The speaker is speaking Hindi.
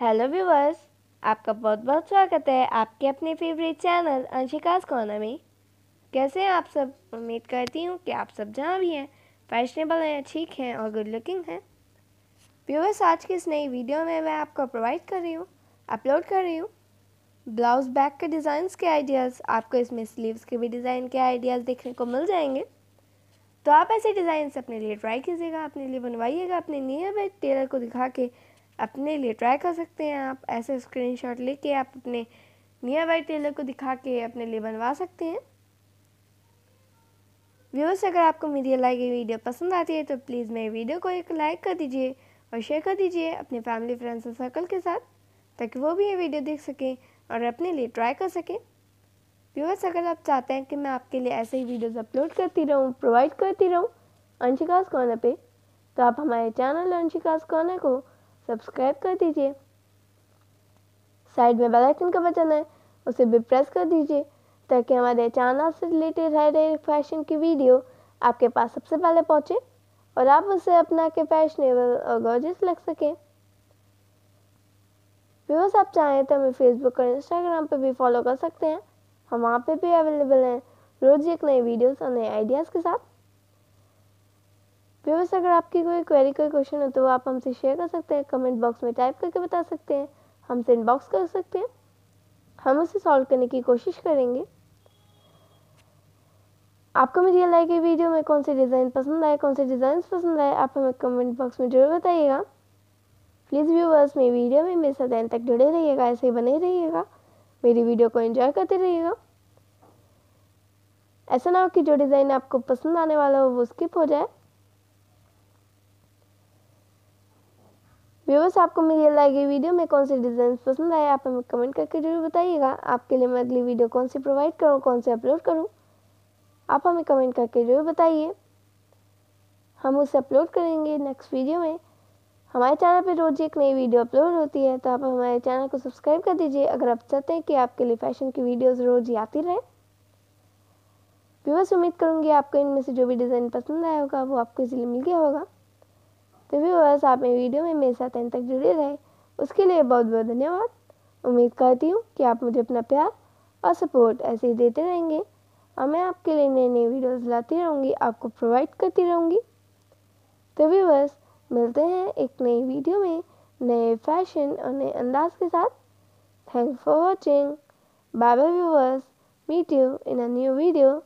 हेलो व्यूवर्स आपका बहुत बहुत स्वागत है आपके अपने फेवरेट चैनल अंशिकास कोना में कैसे हैं आप सब उम्मीद करती हूँ कि आप सब जहाँ भी हैं फैशनेबल हैं ठीक हैं और गुड लुकिंग हैं व्यूवर्स आज की इस नई वीडियो में मैं आपको प्रोवाइड कर रही हूँ अपलोड कर रही हूँ ब्लाउज़ बैक के डिज़ाइंस के आइडियाज़ आपको इसमें स्लीव्स के भी डिज़ाइन के आइडियाज़ देखने को मिल जाएंगे तो आप ऐसे डिज़ाइन अपने लिए ट्राई कीजिएगा अपने लिए बनवाइएगा अपने नियर बाई टेलर को दिखा के अपने लिए ट्राई कर सकते हैं आप ऐसे स्क्रीनशॉट लेके आप अपने नियर बाई टेलर को दिखा के अपने लिए बनवा सकते हैं व्यूअर्स अगर आपको मेरी लाइक ये वीडियो पसंद आती है तो प्लीज़ मेरी वीडियो को एक लाइक कर दीजिए और शेयर कर दीजिए अपने फैमिली फ्रेंड्स और सर्कल के साथ ताकि वो भी ये वीडियो देख सकें और अपने लिए ट्राई कर सकें व्यूअर्स अगर आप चाहते हैं कि मैं आपके लिए ऐसे ही वीडियोज़ अपलोड करती रहूँ प्रोवाइड करती रहूँ अंशिकास कॉर्नर पे तो आप हमारे चैनल अंशिकास कॉर्नर को सब्सक्राइब कर दीजिए साइड में बेल आइकन का बटन है उसे भी प्रेस कर दीजिए ताकि हमारे चैनल से रिलेटेड हर एक फैशन की वीडियो आपके पास सबसे पहले पहुंचे और आप उसे अपना के फैशनेबल और गॉर्जियस लग सकें व्यूअर्स आप चाहें तो हमें फेसबुक और इंस्टाग्राम पर भी फॉलो कर सकते हैं हम वहाँ पे भी अवेलेबल हैं रोज़ एक नई वीडियोस और नए आइडियाज़ के साथ व्यूवर्स अगर आपकी कोई क्वेरी कोई क्वेश्चन हो तो वो आप हमसे शेयर कर सकते हैं कमेंट बॉक्स में टाइप करके बता सकते हैं हमसे इनबॉक्स कर सकते हैं हम उसे सॉल्व करने की कोशिश करेंगे आपको मेरी लाइक वीडियो में कौन से डिज़ाइन पसंद आए कौन से डिज़ाइन पसंद आए आप हमें कमेंट बॉक्स में जरूर बताइएगा प्लीज़ व्यूवर्स मेरी वीडियो में मेरे साथ एंड तक जुड़े रहिएगा ऐसे ही बने रहिएगा मेरी वीडियो को एंजॉय करते रहिएगा ऐसा ना हो कि जो डिज़ाइन आपको पसंद आने वाला हो वो स्किप हो जाए व्यूवर्स आपको मेरी लाइक वीडियो में कौन से डिज़ाइन पसंद आए आप हमें कमेंट करके जरूर बताइएगा आपके लिए मैं अगली वीडियो कौन सी प्रोवाइड करूँ कौन से अपलोड करूँ आप हमें कमेंट करके जरूर बताइए हम उसे अपलोड करेंगे नेक्स्ट वीडियो में हमारे चैनल पर रोज़ एक नई वीडियो अपलोड होती है तो आप हमारे चैनल को सब्सक्राइब कर दीजिए अगर आप चाहते हैं कि आपके लिए फैशन की वीडियोज़ रोज़ ही आती रहें व्यूवर्स उम्मीद करूँगी आपको इनमें से जो भी डिज़ाइन पसंद आया होगा वो आपको इसीलिए मिल गया होगा तो व्यूवर्स आप मेरी वीडियो में मेरे साथ एंड तक जुड़े रहे उसके लिए बहुत बहुत धन्यवाद उम्मीद करती हूँ कि आप मुझे अपना प्यार और सपोर्ट ऐसे ही देते रहेंगे और मैं आपके लिए नई नई वीडियोस लाती रहूँगी आपको प्रोवाइड करती रहूँगी तो व्यूवर्स मिलते हैं एक नई वीडियो में नए फैशन और नए अंदाज के साथ thank for watching bye bye viewers meet you in a new video